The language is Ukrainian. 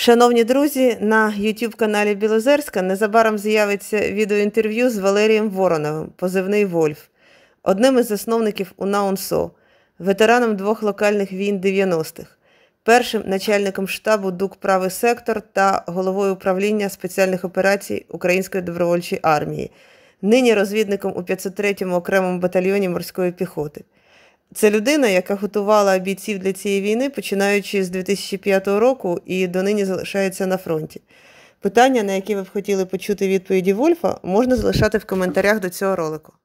Шановні друзі, на youtube каналі Білозерська незабаром з'явиться відеоінтерв'ю з Валерієм Вороновим, позивний Вольф, одним із засновників УНАУНСО, ветераном двох локальних війн 90-х, першим начальником штабу ДУК Правий Сектор та головою управління спеціальних операцій Української добровольчої армії, нині розвідником у 503-му окремому батальйоні морської піхоти. Це людина, яка готувала бійців для цієї війни, починаючи з 2005 року і донині залишається на фронті. Питання, на які ви б хотіли почути відповіді Вольфа, можна залишати в коментарях до цього ролику.